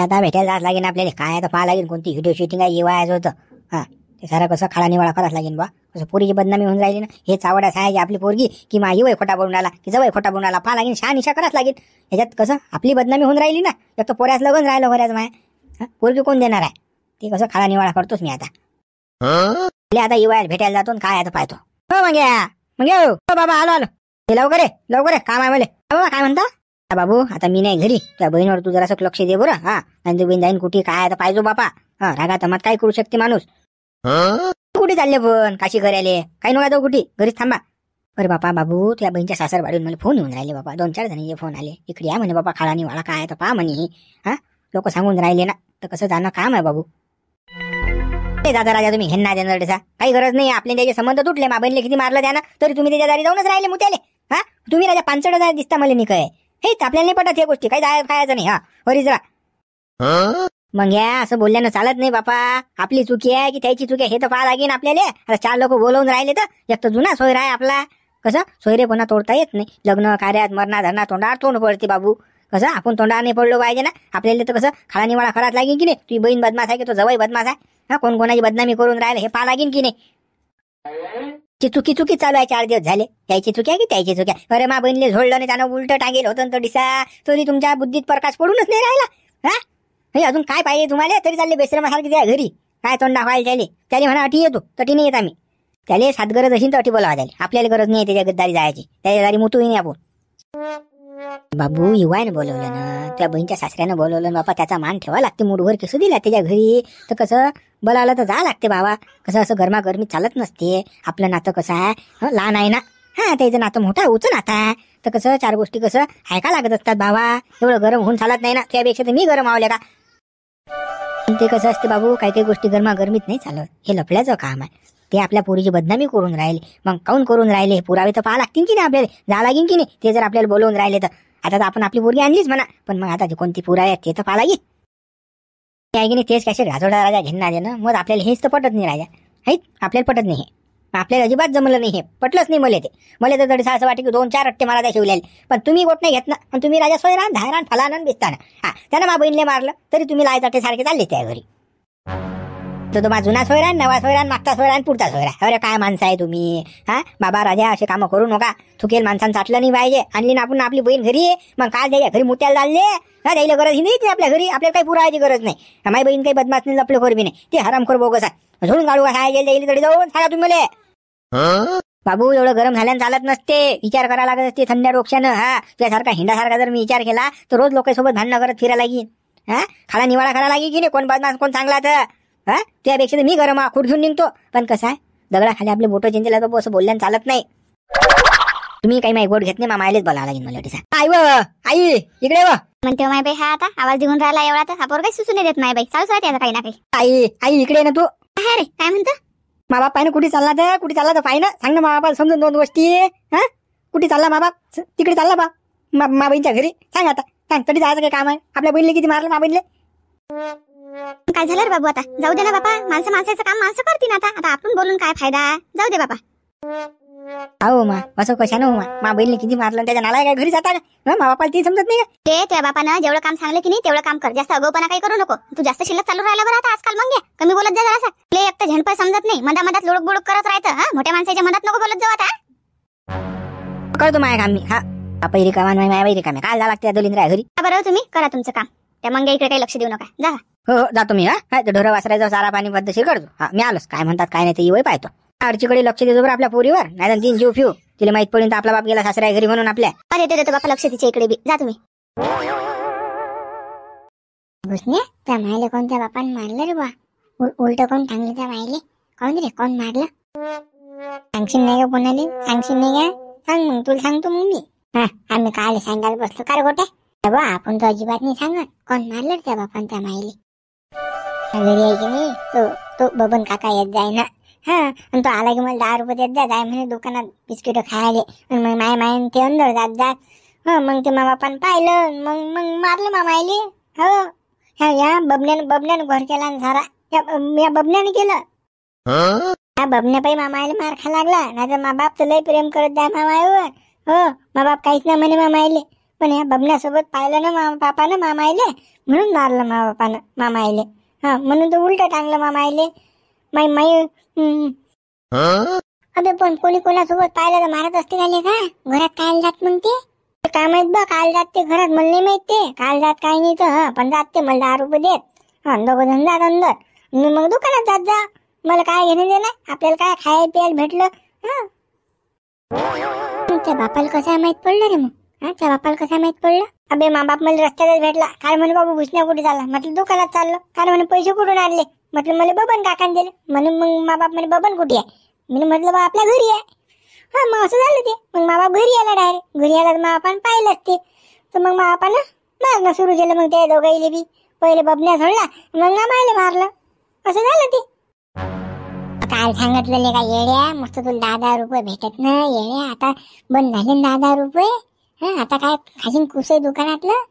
आता भेटायला जात लागेल आपल्याला काय आता पाहा लागेल कोणती व्हिडिओ शूटिंग आहे येवायचं होतं हा ते सारा कसं खाला निवाळा कराच लागेल बा कसं पोरीची बदनामी होऊन राहिली ना हेच चावड आहे की आपली पोरगी की मा वय खोटा बनून आला की जवळ खोटा बोलून आला पाहा लागेल शहा निशा करायला लागेल याच्यात कसं आपली बदनामी होऊन राहिली ना एक तर पोऱ्यास लगन राहिलं बऱ्याच माय पोरगी कोण देणार आहे ते कसं खाला निवाळा करतोच मी आता आता येवायला भेटायला जातो काय आता पाहतो हो मग मग बाबा आलो आलो हे लवकर आहे लवकर आहे काम आहे मला बाबा हो, काय म्हणता बाबू आता मी नाही घरी त्या बहिणीवर तू जरा लक्ष दे बरं हा आणि तू बहीण जाईन कुठे काय आता पाहिजो बापा हा रागा तमात काय करू शकते माणूस कुठे चालले पण काशी करायले काही नव्हता जाऊ कुठे घरीच थांबा अरे बापा बाबू त्या बहीणच्या सासर वाढून मला फोन येऊन राहिले बाबा दोन चार जणी फोन आले इकडे या म्हणे बाबा खाळानी वाळा काय तर पा म्हणे हा लोक सांगून राहिले ना तर कसं जाणं काम आहे बाबू ते दादा राजा तुम्ही घेणार जनरडेचा काही गरज नाही आपले त्याचे संबंध तुटले मा बहिणीला किती मारलं द्या ना तरी तुम्ही त्याच्या दारी जाऊनच राहिले मुत्याले हा तुम्ही राजा पाच हजार दिसता मला निकाय हेच आपल्याला नाही पटत हे गोष्टी काही खायचं नाही हा वरीच मग या असं बोलल्यानं चालत नाही बापा आपली चुकी आहे की त्याची चुकी आहे हे तर पाहा लागेन आपल्याला आता चार लोक बोलवून राहिले तर एक तर जुना सोयरा आहे आपला कसं सोयरे कोणा तोडता येत नाही लग्न कार्यात मरणा धरणा तोंडावर तोंड पडते बाबू कसं आपण तोंडावर नाही पडलो पाहिजे ना आपल्याला तर कसं खाला निवाळा लागेल की नाही तुझी बहीण बदमाश आहे की तो जवळ बदमाश आहे हा कोण कोणाची बदनामी करून राहिले हे पाहा लागेन की नाही ती चुकी चुकी चालू आहे चार दिवस झाले त्याची चुक्या की त्याची चुक्या अरे मा बहिणीले झोडलं नाही त्यानं उलट टांगेल होतं तो डिसा तरी तुमच्या बुद्धीत प्रकाश पडूनच नाही राहिला हा हे अजून काय पाहिजे तुम्हाला तरी चालले बेसरमा सारखी द्या घरी काय तोंड दाखवायला त्याले त्याने म्हणा अटी येतो तटी नाही येत आम्ही त्याला सात गरज असेल तर अटी बोलावा त्याला आपल्याला गरज नाही त्याच्या गद्दारी जायची त्याच्या दारी मुतूही नाही आपण बाबू युवायनं बोलवलं ना त्या बहीणच्या सासऱ्यानं बोलवलं बाबा त्याचा मान ठेवा लागते मूडवर किसू दिला त्याच्या घरी तर कसं बोलावलं तर जा लागते बाबा कसं असं गरमागरमी चालत नसते आपलं नातं कसं आहे लहान आहे ना हा त्याचं नातं मोठा उच नातं आहे तर कसं चार गोष्टी कसं ऐका लागत असतात बाबा एवढं गरम होऊन चालत नाही ना त्यापेक्षा तर मी गरम आवले का ते कसं असते बाबू काही काही गोष्टी गरमागरमीत नाही चालत हे लपल्याचं काम आहे ते आपल्या पोरीची बदनामी करून राहिले मग काऊन करून राहिले पुरावे तर पाहा लागतील की नाही आपल्याला जा लागेल की नाही ते जर आपल्याला बोलवून राहिले तर आता तर आपण आपली बोरगी आणलीच म्हणा पण मग आता कोणती पुरा आहे ते तर पाला येत आहे तेच कसे राजोडा राजा घेणार ना मग आपल्याला हेच तर पटत नाही राजा हैत आपल्याला पटत नाही हे आपल्याला अजिबात जमलं नाही हे पटलंच नाही मला ते मला तर तरी असं वाटतं की दोन चार अट्टे मला त्या पण तुम्ही गोट नाही घेत ना पण तुम्ही राजा सोय राहा धायरान रान बिस्ताना हा त्यानं मा बहिणीने मारलं तरी तुम्ही लायचा सारखे चालले त्या घरी तो तुम्हा जुना सोयरा नवा सोयरा मागचा आणि पुढचा सोयरा अरे काय माणसं आहे तुम्ही हा बाबा राजा असे कामं करू नका थुकेल माणसांना आटलं नाही पाहिजे आणली ना आपण आपली बहीण घरी मग काल द्यायच्या घरी मुत्याला चालले हा द्यायला गरज नाही आपल्या घरी आपल्याला काही पुरायची गरज नाही माई बहीण काही बदमाश नाही आपलं खोरबी नाही ते हरामखोर बोगस आहे झोडून काढू काय जाईल तरी जाऊन सांगा तुम्ही बाबू एवढं गरम झाल्याने चालत नसते विचार करायला लागत असते थंड रोक्षानं हा तुझ्यासारखा हिंडासारखा जर मी विचार केला तर रोज लोकांसोबत भांडणं करत फिरायला लागेल हा खाला निवाडा करायला लागेल की नाही कोण बदमाश कोण चांगला तर हा त्यापेक्षा तर मी गरम आखूड घेऊन निघतो पण कसं आहे खाली आपले बोट चिंतेला बाबू असं बोलल्यानं चालत नाही तुम्ही काही माय गोट घेत नाही मायलेच बोलावं लागेल मला आई व आई इकडे व म्हणते माय बाई हा आता आवाज देऊन राहिला एवढा तर हा पोर काही सुचून देत माय बाई चालू राहते आता काही ना काही आई आई इकडे ये ना तू काय रे काय म्हणतो मा बाप पाहिजे कुठे चालला तर कुठे चालला तर पाहिजे सांग ना मा समजून दोन गोष्टी हा कुठे चालला मा बाप तिकडे चालला बा मा घरी सांग आता सांग तरी जायचं काय काम आहे आपल्या बहिणीला किती मारलं मा बहिणीला काय झालं रे बाबू आता जाऊ दे ना बापा माणसं माणसाचं काम माणसं करतील आता आता आपण बोलून काय फायदा जाऊ दे बापा अहो मा असं कशानं हो मा बहिणीने किती मारलं त्याच्या नाला काय घरी जाता मा बापाला ती समजत नाही का ते त्या बापानं जेवढं काम सांगले की नाही तेवढं काम कर जास्त अगोपणा काही करू नको तू जास्त शिल्लक चालू राहिला बरं आता आजकाल मग कमी बोलत जा जरा ले एक तर झेंडपाय समजत नाही मधा मधात लोडक बोडक करत राहतं हा मोठ्या माणसाच्या मनात नको बोलत जाऊ आता करतो माया काम मी हा बापाई रिकामा माया बाई रिकामा काय लागते दोलीन राय घरी बरोबर हो, तुम्ही करा तुमचं काम त्या मग इकडे काही लक्ष देऊ नका जा हो जातो मी हा ढोरं वासरायचा सारा पाणी पद्धतशीर करतो हा मी आलोच काय म्हणतात काय नाही ते येऊ पाहतो आरचीकडे लक्ष देतो बरोबर आपल्या पोरीवर नाही तर तीन जीव फिऊ तिला माहित पडून तर आपला बाप गेला सासरा घरी म्हणून आपल्या अरे देतो बापा लक्ष तिच्या इकडे बी जा तुम्ही त्या माईले कोणत्या बापाने मारलं रे बा उलट कोण थांबले त्या मायले कोण रे कोण मारलं सांगशील नाही का कोणाली सांगशील नाही का सांग मग तुला सांगतो मग मी हा आम्ही काल सांगायला बसलो कार गोटे बा आपण तो अजिबात नाही सांगत कोण मारलं त्या बापान त्या मायले घरी आहे तो हो, तो बबन काका येत जाय ना हा आणि तो आला की मला दहा रुपये देत जा जाय म्हणे दुकानात बिस्किट खायले मग माय मायन ते अंदर जात जात हां मग ते मामा पण पाहिलं मग मग मारलं मामा हो या बबण्यानं बबण्यानं घर केला आणि सारा या बबण्याने केलं हा बबण्या पाई मामा मार खा लागला नाही मा बाप तर लय प्रेम करत जाय मामावर हो मा बाप काहीच नाही म्हणे मामा पण या बबण्यासोबत पाहिलं ना मामा पापानं मामा म्हणून मारलं मा बापानं मामा हा म्हणून तो उलट टांगलं मामा आईले माय माई अबे पण कोणी कोणासोबत पाहिलं तर मारत असते झाले का घरात काय जात मग ते काय माहित बघ काल जात ते घरात मला नाही माहित ते काल जात काय नाही तर पण जात ते मला दहा रुपये देत हा दोघं धंदा अंदर मी मग दुकानात जात जा मला काय घेणं देणं आपल्याला काय खायला प्यायला भेटलं हा त्या बापाला कसं माहित पडलं रे मग हा त्या बापाला कसं माहित पडलं अबे मा बाप मला रस्त्यातच भेटला काय म्हणे बाबू भुसण्या कुठे झाला म्हटलं दुकानात चाललो काय म्हणे पैसे कुठून आणले म्हटलं मला बबन काकान दिले म्हणून मग मा बाप म्हणे बबन कुठे आहे म्हणून म्हटलं बा आपल्या घरी आहे हा मग असं झालं ते मग मा बाप घरी आला डायरेक्ट घरी आला मा आपण पाहिलंच ते तर मग मा बापानं मारणं सुरू केलं मग त्या दोघाईले बी पहिले बबण्या सोडला मग ना मायले मारलं असं झालं ते काल सांगितलं का येड्या मस्त तुला दहा दहा रुपये भेटत ना येड्या आता बंद झाले दहा दहा रुपये आता काय अजून कुसे दुकानातलं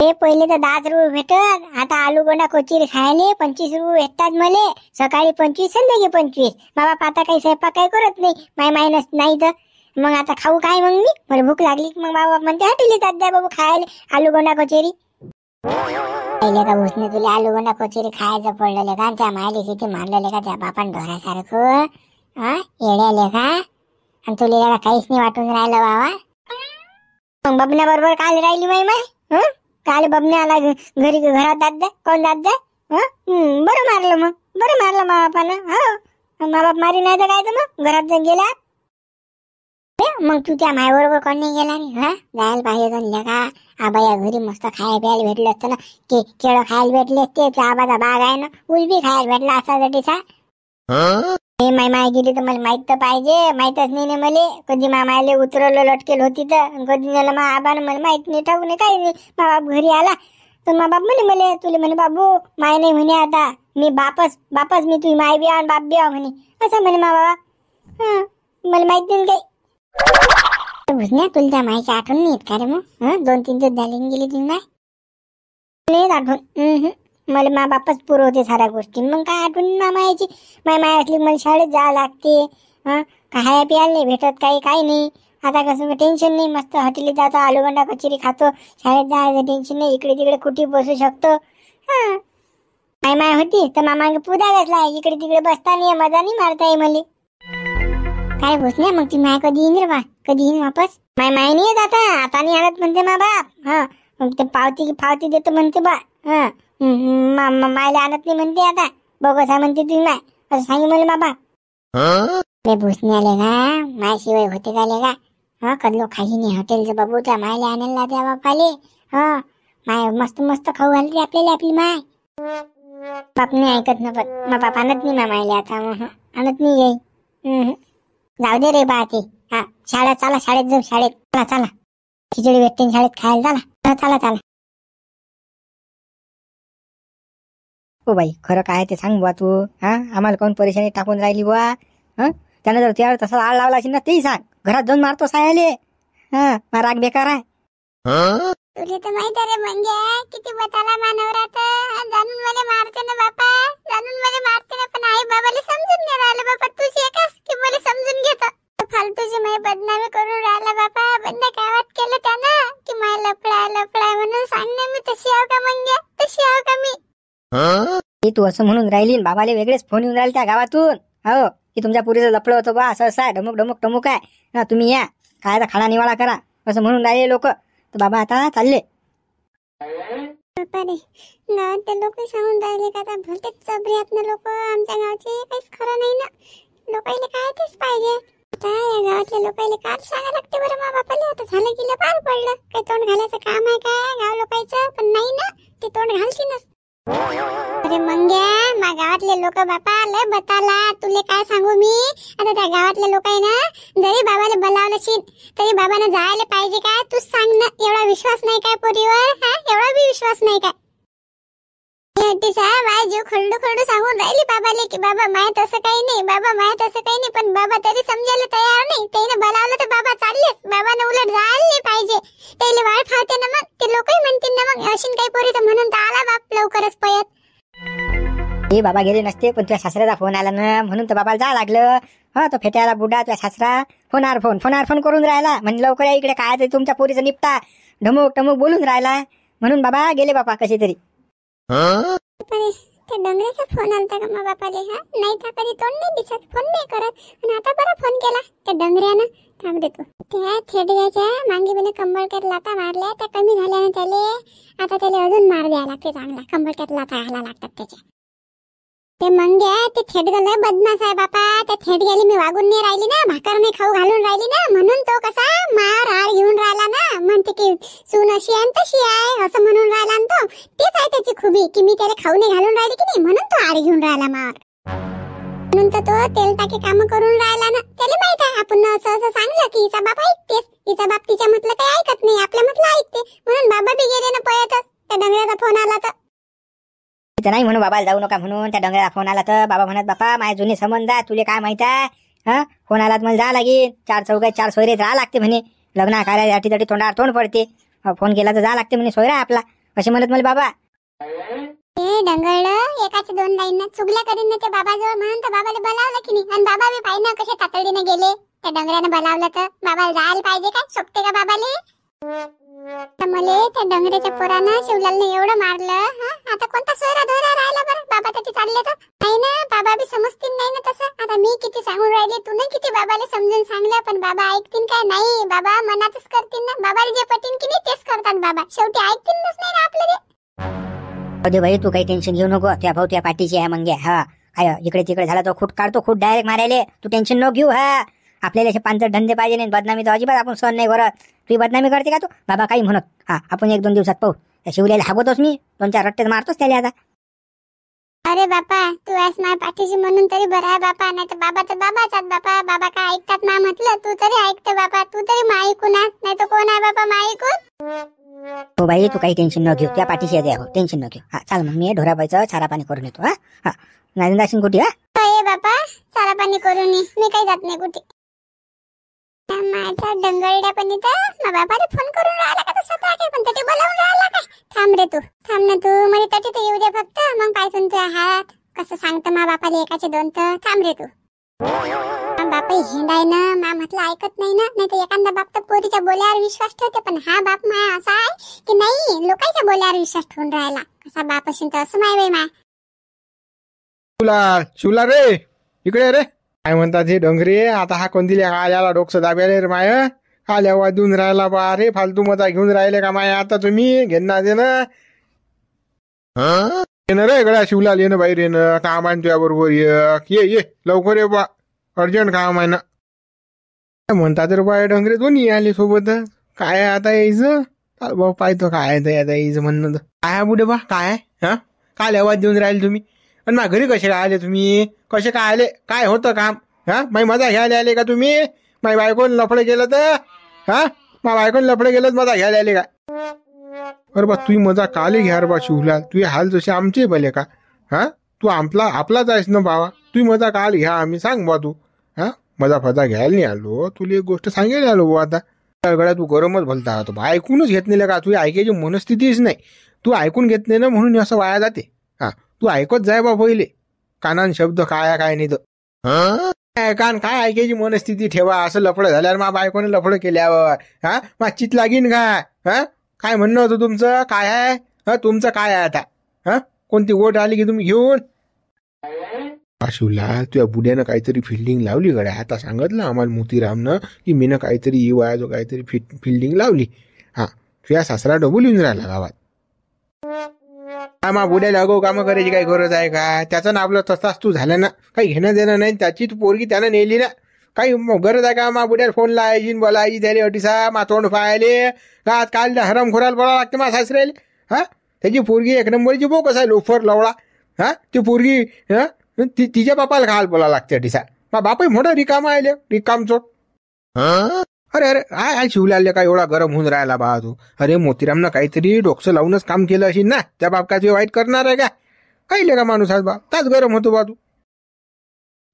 ते पहिले तर दहा रुपये भेटत आता आलू गोंडा कोचीर खायले पंचवीस रुपये भेटतात मले सकाळी पंचवीस संध्याकाळी पंचवीस बाबा आता काही स्वयंपाक काही करत नाही माय माय नस नाही तर मग आता खाऊ काय मग मी मला भूक लागली मग बाबा म्हणते हटली जात द्या खायला आलू गोंडा कोचेरी पहिले का भूसने तुला आलू गोंडा कोचेरी खायचं पडलेलं का त्या मायले किती मारलेले का त्या बापान ढोरासारखं हा येड्याले का आणि तुला काहीच नाही वाटून राहिलं बाबा बबन्या बरोबर काल राहिली माय माय हं काल बबन्या आला घरी घरात दाद कोण दाद जाय हं बरं मारलं मग बरं मारलं मा बापानं हो मा बाप मारी नाही तर काय तर मग घरात गेला मग तू त्या मायबरोबर कोण नाही गेला रे हा जायला पाहिजे जाणल्या का आबाया घरी मस्त खायला प्यायला भेटलं असतं ना के केळं खायला भेटले ते त्या आबाचा बाग आहे ना उलबी खायला भेटला असा जटीचा हे माय गेली तर मला माहीत तर पाहिजे माहीतच नाही ना मले कधी मामाले उतरवलं लटकेल होती तर कधी झालं मा आबान मला माहित नाही ठाऊ नाही काही नाही मा बाप घरी आला तर मा बाप म्हणे मले तुले म्हणे बाबू माय नाही म्हणे आता मी बापस बापस मी तुझी माय बी आण बाप बी आव म्हणे असं म्हणे मा बाबा मला माहित नाही काही भुजण्या तुला त्या मायची आठवण नाही येत का रे मग दोन तीन दिवस झाले गेली तुला नाही आठवण मला मा बापच पुरवते साऱ्या गोष्टी मग काय आठवण मामा याची माय माय असली मला शाळेत जावं लागते हा खाया पियाला नाही भेटत काही काही नाही आता कसं टेन्शन नाही मस्त हॉटेलीत जातो आलूगंडा कचोरी खातो शाळेत जायचं टेन्शन नाही इकडे तिकडे कुठे बसू शकतो माय माय होती तर मामा पुदा घेतला इकडे तिकडे बसता नाही मजा नाही मारता मला काय बस नाही मग ती माय कधी येईन रे बा कधी येईन वापस माय माय नाही येत आता आता नाही आणत म्हणते मा बाप हा मग ते पावती पावती देतो म्हणते बा हा मायला आणत नाही म्हणते आता बघा सा म्हणते तुम्ही माय असं सांगे मला बाबा ते भुसणी आले का मायाशिवाय होते आले का हा कधलो खाली नाही हॉटेलचं बाबू त्या मायला आणायला त्या बापाले हा माय मस्त मस्त खाऊ घालते आपल्याला आपली माय बाप नाही ऐकत न पण मग बाप आणत नाही ना मायला आता आणत नाही येई जाऊ दे रे बा ते हा शाळेत चाला शाळेत जाऊ शाळेत चला चला खिचडी भेटते शाळेत खायला चला चला चला ओ बाई खरं काय ते सांग बुवा तू हा आम्हाला कोण परेशानी टाकून राहिली बुवा हा त्यानं जर त्यावर तसा आळ लावला असेल ना तेही सांग घरात जाऊन मारतो सायले हा मग राग बेकार आहे तुला तर माहित आहे रे मंग्या म्हणजे, किती बताला मानवरात जाणून मला मारते ना बापा जाणून मला मारते ना पण आई बाबाला समजून नाही राहिलं की तू असं म्हणून राहिली बाबाले वेगळेच फोन येऊन राहिले त्या गावातून हो की तुमच्या पुरीचं लपलं होतं बा असं असं आहे डमुक डमुक डमुक आहे तुम्ही या काय खाणा निवाळा करा असं म्हणून राहिले लोक तर बाबा आता चालले बापारे ना ते लोक सांगून राहिले का आता भलतेच चबरे आहेत लोक आमच्या गावचे काहीच खरं नाही ना लोकायले काय तेच पाहिजे आता या गावातल्या लोकायले काय सांगा लागते बरं मा बापाले आता झालं गेलं पार पडलं काही तोंड घालायचं काम आहे काय गाव लोकायचं पण नाही ना ते तोंड घालतीनच अरे मंग्या मा गावातले लोक बापा लय बताला तुले काय सांगू मी आता त्या गावातले लोक आहे ना जरी बाबाला बोलावलं शिन तरी बाबाने जायला पाहिजे काय तू सांग ना एवढा विश्वास नाही काय पोरीवर हा एवढा बी विश्वास नाही काय हट्टी साहेब आज जीव खंडू खंडू सांगून राहिली बाबाले की बाबा माय तसं काही नाही बाबा माय तसं काही नाही पण बाबा तरी समजायला तयार नाही त्याने बोलावलं तर बाबा चाले बाबाने उलट जायला नाही पाहिजे त्याला वाळ फावते ना मग ते लोकही म्हणतील ना मग अशीन काही पोरी तर म्हणून तर आला बाप लवकरच पयत हे बाबा गेले नसते पण तुझ्या सासऱ्याचा फोन आला ना म्हणून तर बाबाला जा लागलं हा तो फेट्याला बुडा तुझ्या सासरा फोनार फोन फोनार फोन करून राहिला म्हणजे लवकर इकडे काय तुमच्या पोरीचं निपटा ढमूक टमूक बोलून राहिला म्हणून बाबा गेले बाबा कसे तरी त्या डोंगऱ्याचा फोन आलता का मग बापाले हा नाही था कधी तोंड नाही दिसत फोन नाही करत आणि आता बरा फोन केला त्या डोंगऱ्यानं थांब देतो त्या थेडग्याच्या मांगी बिने कंबळक्यात लाता मारल्या त्या कमी झाल्या ना त्याले आता त्याला अजून मार द्यायला लागते चांगला कंबळक्यात लाता घाला लागतात त्याच्या ते मंग्या ते थेटगल बदमाश आहे बापा त्या थेट गेली मी वागून नाही राहिली ना भाकर नाही खाऊ घालून राहिली ना म्हणून तो कसा मार आर घेऊन राहिला ना म्हणते की सून अशी आहे तशी आहे असं म्हणून राहिला तो तेच आहे त्याची खुबी की मी त्याला खाऊ नाही घालून राहिली की नाही म्हणून तो आड घेऊन राहिला मार म्हणून तर तो तेल टाके काम करून राहिला ना त्याला माहित आहे आपण असं असं सांगलं की हिचा बाप ऐकते हिचा बाप तिच्या म्हटलं काही ऐकत नाही आपल्या म्हटलं ऐकते म्हणून बाबा बी गेले ना पळतच त्या डंगऱ्याचा फोन आला तर तिथं नाही म्हणून बाबाला जाऊ नका म्हणून त्या डोंगराला फोन आला तर बाबा म्हणत बापा माझ्या जुने संबंध आहे तुले काय माहित आहे हा फोन आला तर मला जा लागेल चार चौघ चार सोयरे राहा लागते म्हणे लग्न कार्यासाठी तरी तोंडावर तोंड पडते फोन केला तर जा लागते म्हणे सोयरा आपला असे म्हणत मला बाबा डोंगर डंगळ एकाच दोन लाईन चुगल्या करीन ना ते बाबाला बोलावलं की नाही आणि बाबा बी पाहिजे कसे तातडीने गेले त्या डंगऱ्यानं बोलावलं तर बाबा जायला पाहिजे काय सोपते का बाबाले मले त्या डंगरेच्या पोरानं शिवलालने एवढं मारलं हा आता कोणता सोयरा धोरा राहिला बरं बाबा तटी चालले तर नाही ना बाबा बी समजतील नाही ना तसं आता मी किती सांगून राहिले तू नाही किती बाबाला समजून सांगलं पण बाबा ऐकतील काय नाही बाबा मनातच करतील ना बाबा जे पटीन की नाही तेच करतात बाबा शेवटी ऐकतील नाही ना आपलं अरे भाई तू काही टेन्शन घेऊ नको त्या भाऊ त्या पाठीची आहे मग हा आय इकडे तिकडे झाला तो खूट काढतो खूट डायरेक्ट मारायले तू टेन्शन न घेऊ हा आपल्याला असे पांच धंदे पाहिजे नाही बदनामी तो अजिबात आपण सण नाही करत तुझी बदनामी करते का तू बाबा काही म्हणत हा आपण एक दोन दिवसात पाहू त्या शिवल्याला हागवतोच मी दोन चार रट्टे मारतोस त्याला आता अरे बापा तू आहेस माझ्या पाठीशी म्हणून तरी बरं आहे बापा नाही तर बाबा तर बाबाच आहेत बापा बाबा काय ऐकतात ना म्हटलं तू तरी ऐकते बापा तू तरी माईकून आहेस नाही तर कोण आहे बापा माईकून हो बाई तू काही टेन्शन न घेऊ त्या पाठीशी द्या हो टेन्शन न घेऊ हा चाल मग मी ढोराबाईचं चारा पाणी करून येतो हा हा नाही कुठे हा ए हो, बापा चारा पाणी करून मी काही जात नाही कुठे माझा डंगळड्या पण इथं बाबा फोन करून राहिला का तसा काय पण तटी बोलावून राहिला काय थांब रे तू थांब ना तू मध्ये तटी ते येऊ दे फक्त मग काय तुमचे हात कसं सांगतं मा बापाले एकाचे दोन तर थांब रे तू बाप हिंडाय ना मा म्हटलं ऐकत नाही ना नाही तर एखादा बाप तर पोरीच्या बोल्यावर विश्वास ठेवते पण हा बाप माया असा आहे की नाही लोकांच्या बोल्यावर विश्वास ठेवून राहिला कसा बाप असेल तर असं माय माय शिवला शिवला रे इकडे रे काय म्हणतात हे डोंगरे आता हा कोण दिल्या आल्याला डोकसं दाब्याले रे माय आल्या वाजून राहिला बा अरे फालतू मजा घेऊन राहिले का माय आता तुम्ही घेणार दे ना येणं रे गड्या शिवलाल येणं बाहेर येणं काम आहे तुझ्या बरोबर ये ये लवकर ये बा अर्जंट काम आहे ना म्हणतात रे बाय डोंगरे दोन्ही आले सोबत काय आता यायचं भाऊ पाहतो काय आता यायचं म्हणणं काय बुडे बा काय हा काल आवाज देऊन राहिले तुम्ही आणि मा घरी कसे आले तुम्ही कसे काय आले काय होतं काम हा माई मजा घ्यायला आले का तुम्ही माई बायकोन लफडे गेलं तर हा मा बायकोन लफडे गेलं मजा घ्यायला आले का अरे बा तुम्ही मजा काले घ्या बा शिवलाल तुझे हाल जसे आमचे भले का हा तू आपला आपलाच आहेस ना बाबा तुम्ही मजा काल घ्या आम्ही सांग बा तू हा मजा फजा घ्यायला नाही आलो तुला एक गोष्ट सांगायला आलो बा आता गळ्या तू गरमच भलता होतो बा ऐकूनच घेत नाही का तुझी ऐकायची मनस्थितीच नाही तू ऐकून घेत नाही ना म्हणून असं वाया जाते हा तू ऐकत जाय बा पहिले कानान शब्द काय काय नाही तर कान काय ऐकायची मनस्थिती ठेवा असं लफड झाल्यावर मा बायकोने लफडं केल्यावर हा मा चित लागीन काय काय म्हणणं होतं तुमचं काय आहे हा तुमचं काय आहे आता हा कोणती गोट आली की तुम्ही घेऊन आशुला तुझ्या बुड्यानं काहीतरी फिल्डिंग लावली गड आता सांगितलं आम्हाला मोतीरामनं की मीनं काहीतरी येऊ e जो काहीतरी फिल्डिंग लावली हा तुझ्या सासरा डबू येऊन राहिला गावात आम्हा बुड्याला अगो काम करायची काही गरज आहे का त्याचं ना आपलं तसाच तू झालं ना काही घेणं देणं नाही त्याची तू पोरगी त्यानं नेली ना काही गरज आहे का मा बुड्याला फोन लायची बोलायची त्याला अटीसा मा तोंड फायले का काल हरम खोराला बोलावं लागते मा सासरेल हा त्याची पोरगी एक नंबरची बोकस आहे लोफर लवळा हा ती पोरगी ती तिच्या बापाला खाल बोलावं लागते अटीसा मा बापही मोठा रिकाम आहे रिकाम चोट अरे अरे आय आय शिवलाल का एवढा गरम होऊन राहिला बा तू अरे मोतीरामनं काहीतरी डोकसं लावूनच काम केलं अशी ना त्या बापकाचे वाईट करणार आहे का काही का माणूस आज बा ताच गरम होतो बा तू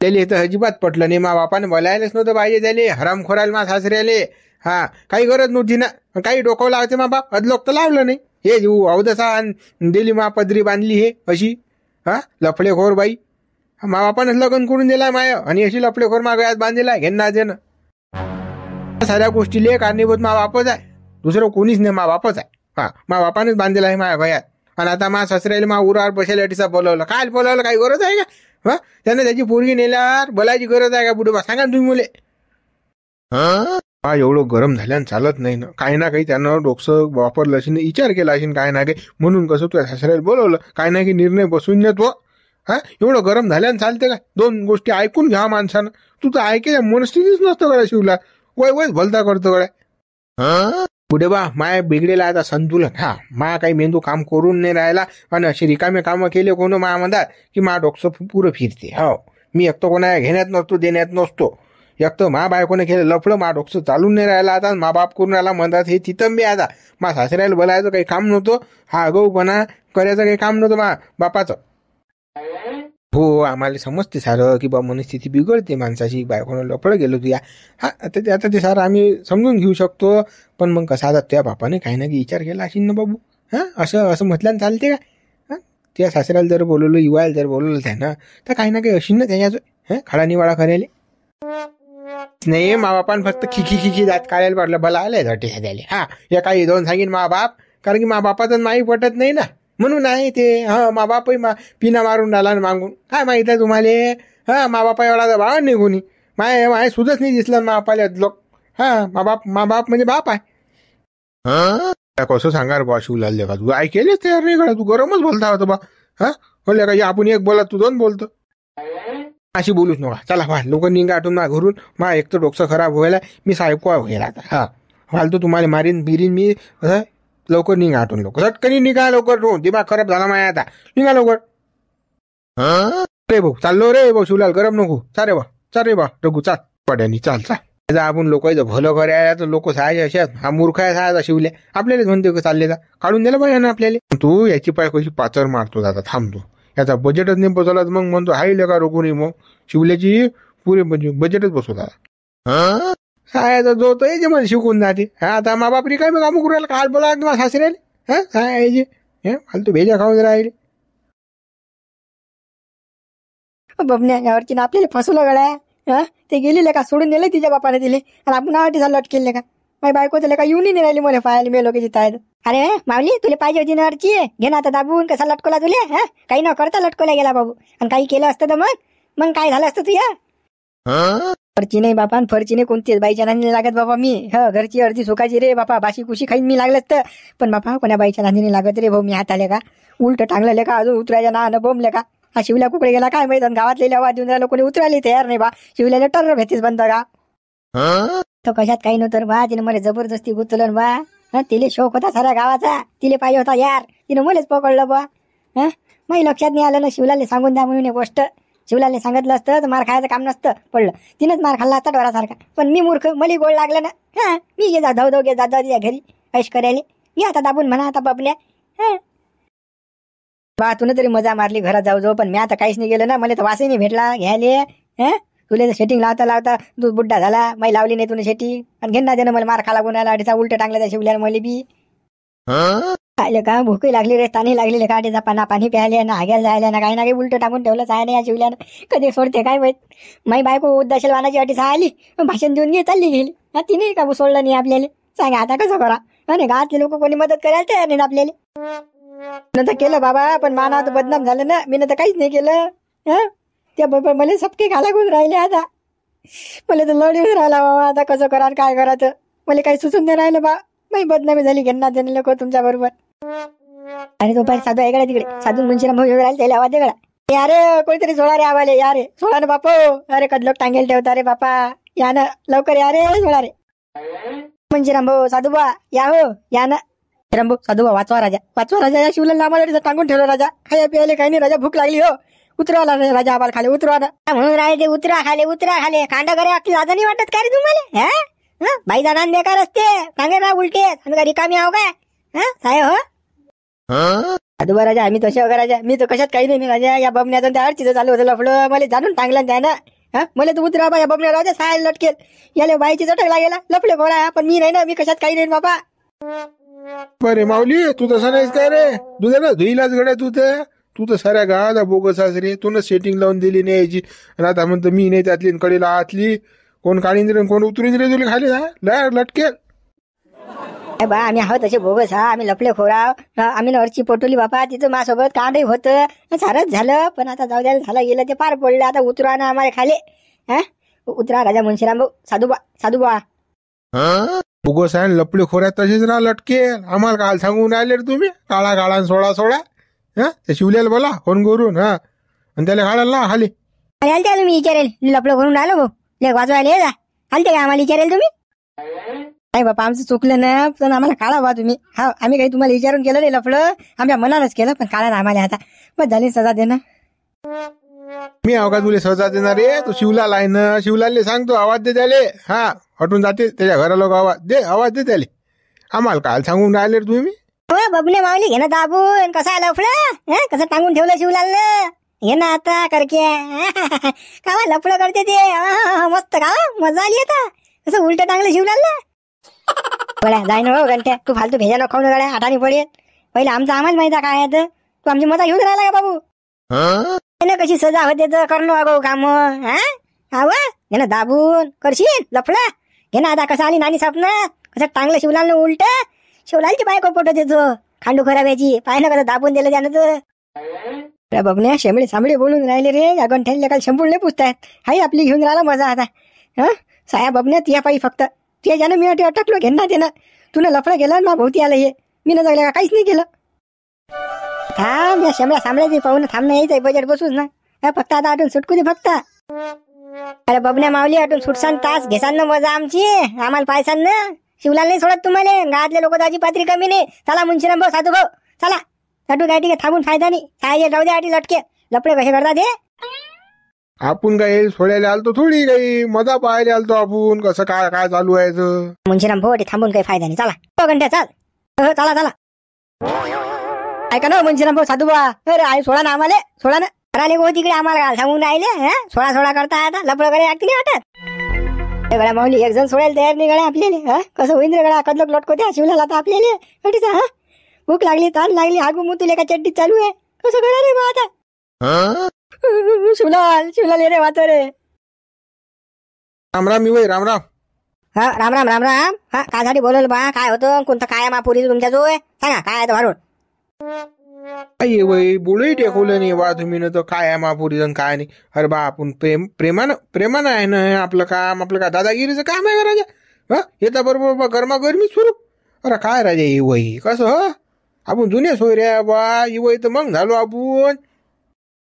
त्याले तर अजिबात पटलं नाही मा बापाने बोलायलाच नव्हतं पाहिजे त्याले हराम खोरायला मा सासऱ्याले हा काही गरज नव्हती ना काही डोकं लावते मा बाप अदलोक तर लावलं नाही हे जेऊ अवदसा दिली मा पदरी बांधली हे अशी हा लफडेखोर बाई मा बापानेच लग्न करून दिला माय आणि अशी लफडेखोर मागं आज बांधलेला घेणार ना साऱ्या गोष्टीले कारणीभूत मा बापच आहे दुसरं कोणीच नाही मा बापच आहे हा मा बापानेच बांधलेला आहे माझ्या भयात आणि आता मा ससऱ्याला मा उरावर बसायला टीसा बोलवलं काय बोलावलं काही गरज आहे का हा त्याने त्याची पोरगी नेल्यावर बोलायची गरज आहे का बुडोबा सांगा तुम्ही मुले हा एवढं गरम झाल्यानं चालत नाही ना काही ना काही त्यांना डोकस वापरलं असेल विचार केला असेल काय ना काही म्हणून कसं तुझ्या सासऱ्याला बोलवलं काय ना की निर्णय बसून व हो. हा एवढं गरम झाल्यानं चालते का दोन गोष्टी ऐकून घ्या माणसानं तू तर ऐके मनस्थितीच नसतं करा शिवला वय वय भलता करतो गड्या पुढे बा माय बिघडेला आता संतुलन हा मा काही मेंदू काम करून नाही राहिला आणि अशी रिकामे कामं केले कोण म्हणतात की मा डोकस पुरं फिरते हो मी एकतो कोणा घेण्यात नसतो देण्यात नसतो एक तर मा बायकोने केलं लफडं मा डोकस चालून नाही राहिला आता मा बाप करून राहिला म्हणतात हे तिथं मी आता मा सासऱ्याला बोलायचं काही काम नव्हतं हा कोणा करायचं काही काम नव्हतं मा बापाचं हो आम्हाला समजते सारं की बा मनस्थिती बिघडते माणसाची बायकोनं लपळ गेलो तुया हा ते आता ते सारं आम्ही समजून घेऊ शकतो पण मग कसा आता त्या बापाने काही ना काही विचार केला असेल ना बाबू हां असं असं म्हटल्यानं चालते का हां त्या सासऱ्याला जर बोलवलं युवायला जर बोलवलं त्यानं तर काही ना काही अशी ना त्याच्या हां खाडा वाडा नाही मा बापान फक्त खिखी खिखी जात काढायला पडलं भला आलंय झटे हा द्यायला या काही दोन सांगेन मा बाप कारण की मा बापाचं माई पटत नाही ना म्हणून आहे ते हा मा बापही मा पिना मारून डाला मागून काय माहित आहे तुम्हाला हा मा बापा एवढा बाळ नाही कोणी माय माय सुद्धाच नाही दिसला मा बापाला लोक हा मा बाप मा बाप म्हणजे बाप आहे कसं सांगा रे बा शिवलाल का तू आई तयार नाही का तू गरमच बोलता होता बा हा बोलल्या का आपण एक बोला तू दोन बोलतो अशी बोलूच नका चला वा लोक निंगा आठून ना घरून मा एक तर डोकसा खराब व्हायला मी साहेब व्हायला आता हा फालतो तुम्हाला मारीन बिरीन मी लवकर निघा आठून लवकर झटकनी निघा लवकर रो हो, दिमाग खराब झाला माया आता निघा लवकर रे भाऊ चाललो रे भाऊ शिवलाल गरम नको रे बा रे बा रघू चाल पड्यानी चाल चाल आपण लोक भलं आहे तर लोक सहायचे असे हा मूर्ख आहे सहायचा शिवल्या आपल्यालाच म्हणते चालले जा काढून दिला पाहिजे आपल्याला तू याची पाय कशी पाचर मारतो दादा थांबतो याचा बजेटच नाही बसवला मग म्हणतो हाय लगा रोखून मग शिवल्याची पुरे म्हणजे बजेटच बसवला काय आता जो तो यायचे मला शिकून जाते हा आता मा बापरी काय मग कामं काल बोला तुम्हाला सासरेल आले हां काय यायचे हे मला तू भेजा खाऊन राहिले बबन्या यावरची ना आपल्याला फसवलं गळ्या हा ते गेलेले का सोडून दिले तिच्या बापाने दिले आणि आपण आठ झालं लट का माझी बायको त्याला का येऊन नाही राहिली मला पाहायला मे लोक जिथं आहेत अरे मावली तुला पाहिजे होती ना अर्ची घे ना आता दाबून कसा लटकोला तुला हा काही न करता लटकोला गेला बाबू आणि काही केलं असतं तर मग मग काय झालं असतं तुझ्या फरची नाही बापा फरची नाही कोणतीच बाईच्या नांदीने लागत बाबा मी ह घरची अर्धी सुखाची रे बापा बाशी कुशी खाईन मी लागलेच तर पण बापा कोणा बाईच्या नांदीने लागत रे भाऊ मी हात आले का उलट टांगलेले का अजून उतरायच्या ना बोमले का हा शिवला कुकडे गेला काय माहित गावातले गावातलेल्या आवाज देऊन राहिला कोणी उतरायला तयार नाही बा शिवल्याला टर्र घेतेच बंद गा तो कशात काही नव्हतं बा तिने मला जबरदस्ती गुतलं बा तिले शोक होता सारा गावाचा तिले पाहिजे होता यार तिने मुलेच पकडलं बा हा माही लक्षात नाही आलं ना शिवलाले सांगून द्या म्हणून गोष्ट शिवलाने सांगितलं असतं तर मार खायचं काम नसतं पडलं तिनंच मार खाल्ला असता डोरासारखा पण मी मूर्ख मला गोळ लागला ना हां मी गे जा धाव धाव गे घरी ऐश करायला मी आता दाबून म्हणा आता बापल्या हां बा तुनं तरी मजा मारली घरात जाऊ जाऊ पण मी आता काहीच नाही गेलो ना मला तर वासही नाही भेटला घ्यायले हां तुला तर शेटिंग लावता लावता तू बुड्डा झाला माई लावली नाही तुला शेटिंग आणि घेणार देणं मला मार खाला गुन्हा अडीचा उलट टांगला त्या शिवल्यानं मला बी काय का भूकही लागली रे ताणी लागली रे पाना पाणी प्यायले ना आग्याला जायला ना काही ना काही उलट टाकून ठेवलं जाय ना या शिवल्यानं कधी सोडते काय माहीत माई बायको उद्दाशील वानाची अटी आली भाषण देऊन घे चालली गेली हा तिने का सोडलं नाही आपल्याला सांगा आता कसं करा आणि गावातले लोक कोणी मदत करायला तयार नाही आपल्याला नंतर केलं बाबा पण मानावर बदनाम झालं ना मी तर काहीच नाही केलं हा त्या बरोबर मला सबके घालागून राहिले आता मला तर लढ येऊन राहिला बाबा आता कसं करा काय करा तर मला काही सुचून नाही राहिलं बा मी बदनामी झाली घेणार लोक तुमच्या बरोबर अरे तो पाहिजे साधू एका तिकडे साधू म्हणजे राहिले त्याला अरे कोणीतरी सोळा रे आवाले या सोळा अरे बापो अरे कदलोक टांगेल ठेवता अरे बापा या ना लवकर या रे सोळा रे म्हणजे भाऊ साधू बा या हो या ना रंभो साधू बा वाचवा राजा वाचवा राजा या शिवला टांगून ठेवला राजा खाया प्यायले काही नाही राजा भूक लागली हो उतरवाला राजा आम्हाला खाली उतरवा म्हणून राहिले उतरा खाले उतरा खाले खांडा करे आपली नाही वाटत का रे तुम्हाला बाई जाणार बेकार असते सांगे ना उलटे रिकामी आहो काय साहेब हो आजोबा राजा आम्ही तसे वगैरे राजा मी तर कशात काही नाही राजा या बबण्याचा त्या अडचीचं चालू होतं लफडं मला जाणून चांगलं ना हा मला तू उतरा बा या बबण्या राजा साय लटकेल याला बाईची चटक लागेल लफडे गोळा पण मी नाही ना मी कशात काही नाही बाबा बरे माऊली तू तसं नाहीस काय रे तुझ्या ना धुईलाच गड्या तू ते तू तर साऱ्या गाळाला बोगस रे तू ना सेटिंग लावून दिली नाही याची राधा म्हणतो मी नाही त्यातली कडेला आतली कोण काळींद्र कोण उतरून रे तुला खाली लटकेल बा आम्ही आहोत तसे भोगस हा आम्ही लपले खोराव आम्ही नरची पोटोली बापा तिथं माझ्यासोबत कांड होत सारच झालं पण आता जाऊ द्या झालं गेलं ते पार पडलं आता उतरा ना आम्हाला खाले उतरा राजा मुंशीराम भाऊ साधू बा भोगस आहे लपले खोऱ्या तसेच ना लटके आम्हाला काल सांगून राहिले रे तुम्ही काळा काळा सोळा सोळा हा ते शिवलेल बोला फोन करून हा आणि त्याला काढायला खाली आल्याल त्याला मी विचारेल लपलं करून राहिलो भाऊ लेख वाजवायला जा का आम्हाला विचारेल तुम्ही नाही बाबा आमचं चुकलं ना पण आम्हाला काढा बा तुम्ही हा आम्ही काही तुम्हाला विचारून केलं नाही लफडं आमच्या मनालाच केलं पण काढा ना आम्हाला आता मग झाली सजा देणं मी अवकाश मुली सजा देणार रे तो शिवलाल आहे ना शिवलालले सांगतो आवाज दे त्याले हा हटून जाते त्याच्या घरा लोक आवाज दे आवाज दे त्याले आम्हाला काल सांगून राहिले रे तुम्ही हो, बबने मावली घे ना दाबून कसा लफड कसं टांगून ठेवलं शिवलाल हे ना आता करके कावा लफडं करते ते मस्त का मजा आली आता कसं उलट टांगलं शिवलाल गळ्या हो तू फालतू भेजा नको ना गळ्या हाताने पडेल पहिले आमचा आम्हाला माहिती काय आहे तू आमची मजा घेऊन राहिला का बाबू ना कशी सजा होते करणं हो, अगो काम हा आव दाबून करशील लफडा घे ना आता कसं आली नानी सापना कसं टांगलं शिवला उलट शिवलालची बायको पटवते तो खांडू खराब याची पाय ना कसं दाबून दिलं त्यानं तर बघण्या शेमळे सामळे बोलून राहिले रे या गंठ्याला काल शंभूळ नाही पुसतायत हाय आपली घेऊन राहिला मजा आता हा साया बघण्यात या पायी फक्त तुझ्या ज्यानं मी अटकलो ना त्यानं तुला लफडा गेला ना भोवती आलं हे मी ना जायला काहीच नाही केलं थांब या शेमळ्या सामळ्याचे पाहून थांबणं यायचं बजेट बसूच ना फक्त आता आठून सुटकू दे फक्त अरे बबण्या मावली आठून सुटसान तास घेसान ना मजा आमची आम्हाला पायसान ना शिवला नाही सोडत तुम्हाला गावातले लोक दाजी पात्री कमी नाही चला मुंशीराम भाऊ साधू भाऊ चला लटू काय थांबून फायदा नाही साहेब जाऊ दे आठी लटके लपडे कसे करतात हे आपण काही सोडायला आलतो थोडी काही मजा पाहायला आलतो आपण कसं काय काय चालू आहे याचं? मुंशीराम भोट थांबून काही फायदा नाही चला हो त्या चाल हो, हो, चला चला ऐका ना हो, मुंशीराम भाऊ साधू बा अरे आई सोडा ना आम्हाला सोडा ना राहिले गो तिकडे आम्हाला सांगून राहिले हं? सोळा सोडा करता आता लपड वगैरे लागते नाही वाटत ए माऊली एक जण सोडायला तयार नाही गळ्या आपल्याले हा कसं होईन रे कदलक लोटको त्या शिवला आता आपल्याले हा भूक लागली ताण लागली हागू मुतुले का चड्डी चालू आहे कसं करा रे बा आता शिवलाल शिवलाल रे वाचो रे रामराम मी रामराम हा राम राम राम राम हा कायसाठी बोलल बा काय होतं कोणतं काय मापुरी तुमच्या जो सांगा काय आहे तो वाढून आई वय बोलही टेकवलं नाही वा तुम्ही न तर काय आहे जण काय नाही अरे बा आपण प्रेम प्रेमान प्रेमान आहे ना आपलं काम आपलं काय दादागिरीचं काम आहे का राजा हा येता बरोबर बा गरमागरमी सुरू अरे काय राजा ही वय कसं आपण जुने सोयऱ्या बा ही वय तर मग झालो आपण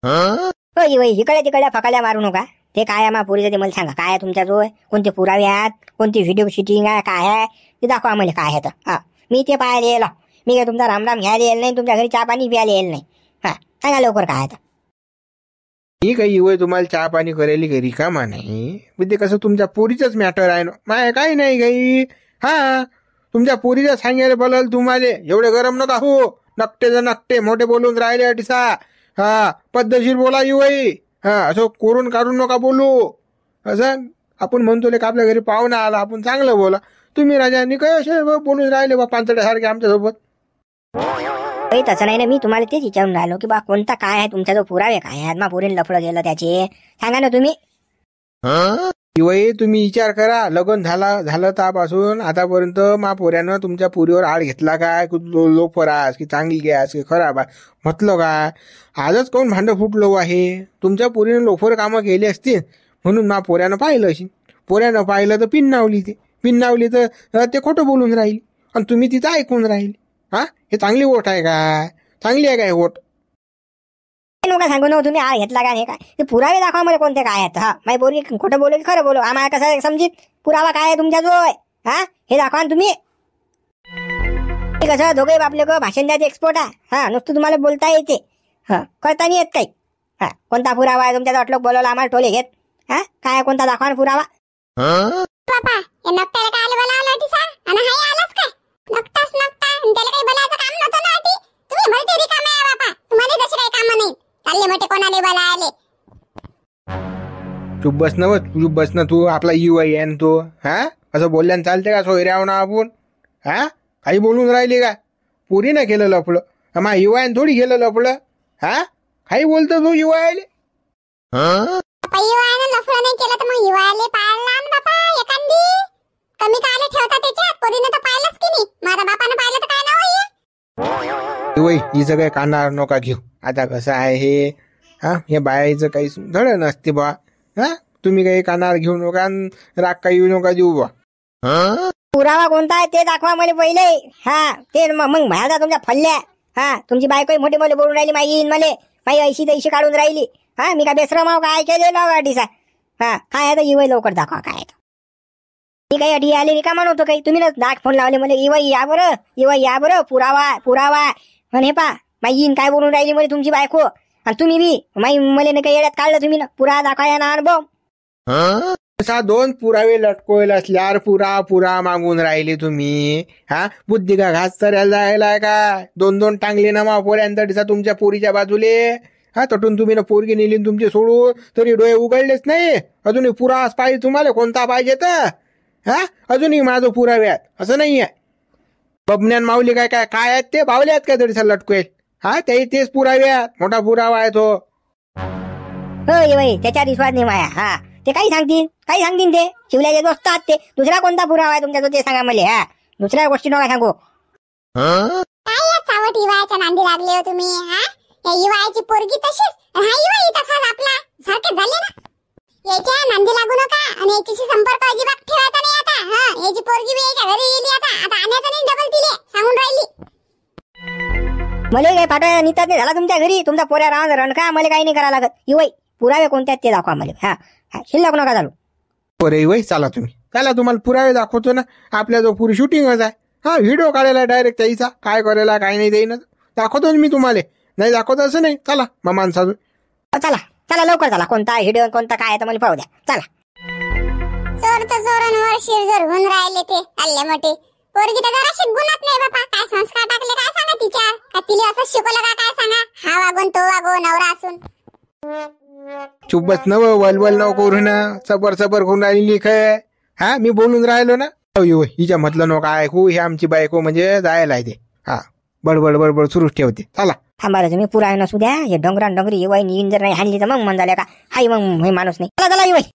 हो, वही इकडे तिकडे फकाल्या मारू नका ते काय आहे पुरी ते मला सांगा काय आहे तुमच्याजवळ कोणते पुरावे आहेत कोणती व्हिडिओ शूटिंग आहे काय आहे ते दाखवा मला काय आहे तर हा मी ते पाहायला येलो मी काय तुमचा रामराम घ्यायला येईल नाही तुमच्या घरी चहा पाणी प्यायला येईल नाही हा सांगा लवकर काय आहे ठीक आहे इवय तुम्हाला चहा पाणी करायला घरी कामा नाही मी ते कसं तुमच्या पोरीचंच मॅटर आहे ना माय काय नाही घाई हा तुमच्या पोरीचं सांगायला बोलाल तुम्हाला एवढे गरम नका हो नकटे जर नकटे मोठे बोलून राहिले अटिसा हा पद्धतशीर बोला युवाई हा असं कोरून काढून नका बोलू असं आपण म्हणतो का आपल्या घरी पाहुणा आला आपण चांगलं बोला तुम्ही राजांनी काय असे बोलून राहिले बा पांचड्यासारखे आमच्यासोबत तसं नाही ना मी तुम्हाला तेच विचारून राहिलो की बा कोणता काय आहे तुमचा जो पुरावे काय आहे मग पुरीन लफडं गेलं त्याचे सांगा ना तुम्ही किवाई तुम्ही विचार करा लग्न झाला झालं तापासून आतापर्यंत मा पोऱ्यानं तुमच्या पुरीवर आड घेतला काय आस की चांगली गॅस की खराब म्हटलं काय आजच कोण भांडं फुटलो हो आहे तुमच्या पुरीनं लोफर कामं केली असतील म्हणून मा पोऱ्यानं पाहिलं अशी पोऱ्यानं पाहिलं तर नावली ते नावली तर ते खोटं बोलून राहील आणि तुम्ही तिथं ऐकून राहील हा हे चांगली ओट आहे काय चांगली आहे काय ओट नका सांगू नव्हतो तुम्ही हा घेतला का हे काय ते पुरावे दाखवा मला कोणते काय आहेत हा माझी बोरगी खोटं बोलू की खरं बोलू आम्हाला कसं समजित पुरावा काय आहे तुमच्या जो हा हे दाखवा तुम्ही कसं दोघे बापले ग भाषण द्यायचे एक्सपोर्ट आहे हा नुसतं तुम्हाला बोलता येते हा करता नाही येत काही हा कोणता पुरावा आहे तुमच्या वाटलं बोलवला आम्हाला टोले घेत हा काय कोणता दाखवा पुरावा बाबा ये नकटाला काय हाय काय त्याला काही काम नव्हतं ना तुम्ही बापा तुम्हाला काही चालले मोठे कोणाले बोलायले चुप बस ना बस चुप बस ना तू आपला यू आय एन तो हा असं बोलल्यानं चालते का सोयऱ्या हो ना आपण हा काही बोलून राहिली का पुरी ना केलं लपलं मा यू e आय थोडी केलं लपलं हा काही बोलतो तू यू आय युवानं लफडं नाही केलं मग युवाले पाळला न बापा एखादी कमी काले ठेवता त्याच्यात पोरीनं तर पाहिलंच की नाही माझ्या बापाने पाहिलं तर काय ना होईल वय हिचं काही कानावर नका घेऊ आता कसं आहे हे हा हे बायाचं काही धड नसते बा हा तुम्ही काही कानार घेऊ नका राग काही येऊ नका देऊ बा पुरावा कोणता आहे ते दाखवा मला पहिले हा ते मग माझा तुमच्या फल्ल्या हा तुमची बायको मोठी मोठी बोलून राहिली माई येईन मला माई ऐशी तैशी काढून राहिली हा मी काय बेसरमाव काय केलेलं वाटीचा हा काय आता तर लवकर दाखवा काय मी काही अडी आले का म्हणतो काही तुम्ही नाक फोन लावले मला इवा या बरं इवा या बरं पुरावा पुरावा म्हणे पा माई काय बोलून राहिली म्हणे तुमची बायको आणि तुम्ही बी माई मला ना काही येड्यात काढलं तुम्ही पुरा दाखवा ना अनुभव दोन पुरावे लटकोयल असल्यावर पुरा पुरा मागून राहिले तुम्ही हा बुद्धी का घास तर जायला का दोन दोन टांगले ना मा दिसा तुमच्या पोरीच्या बाजूले हा तटून तुम्ही ना पोरगी नेली तुमचे सोडून तरी डोळे उघडलेच नाही अजून पुरा पाहिजे तुम्हाला कोणता पाहिजे तर हा अजूनही माझं पुरावे आहेत असं नाही आहे बबन्यान माऊली काय काय काय आहेत ते बावले आहेत काय थोडीसा लटकोय हा ते तेच पुरावे आहेत मोठा पुरावा आहे तो होय होय त्याच्यावर विश्वास नाही माया हा ते काही सांगतील काही सांगतील ते शिवल्याचे दोस्त आहेत ते दुसरा कोणता पुरावा आहे तुमच्या ते सांगा मला हा दुसऱ्या गोष्टी नका सांगू काय या नांदी लागले हो तुम्ही हा या इवायची पोरगी तशीच हा इवाई तसाच आपला सारखे झाले ना याच्या नांदी लागू नका आणि याच्याशी संपर्क अजिबात ठेवायचा नाही आता हा याची पोरगी बी एका घरी गेली आता आता आणायचं नाही डबल तिले सांगून राहिली मला काही पाठवा नितात झाला तुमच्या घरी तुमचा पोऱ्या रण रणका मला काही नाही करायला लागत इवय पुरावे कोणत्या ते दाखवा मला हा हा लागू नका चालू पोरे वय चला तुम्ही चला तुम्हाला पुरावे दाखवतो ना आपल्या जो पुरी शूटिंगच आहे हा व्हिडिओ काढायला डायरेक्ट त्याचा काय करायला काय नाही देईन दाखवतो मी तुम्हाला नाही दाखवत असं नाही चला मग माणसाजून हो, चला चला लवकर चला कोणता हिडन कोणता काय तर मला पाहू द्या चला तो न सबर सबर करून राहिली हा मी बोलून राहिलो ना अयो हिच्या मधलं नको ऐकू हे आमची बायको म्हणजे जायला आहे हा बडबड बडबड सुरूच ठेवते चला थांबायला तुम्ही पुरा आहे द्या हे डोंगरा डोंगरी वय येईन जर नाही हाणली तर मग मन झाल्या का हाय मग माणूस नाही चला चला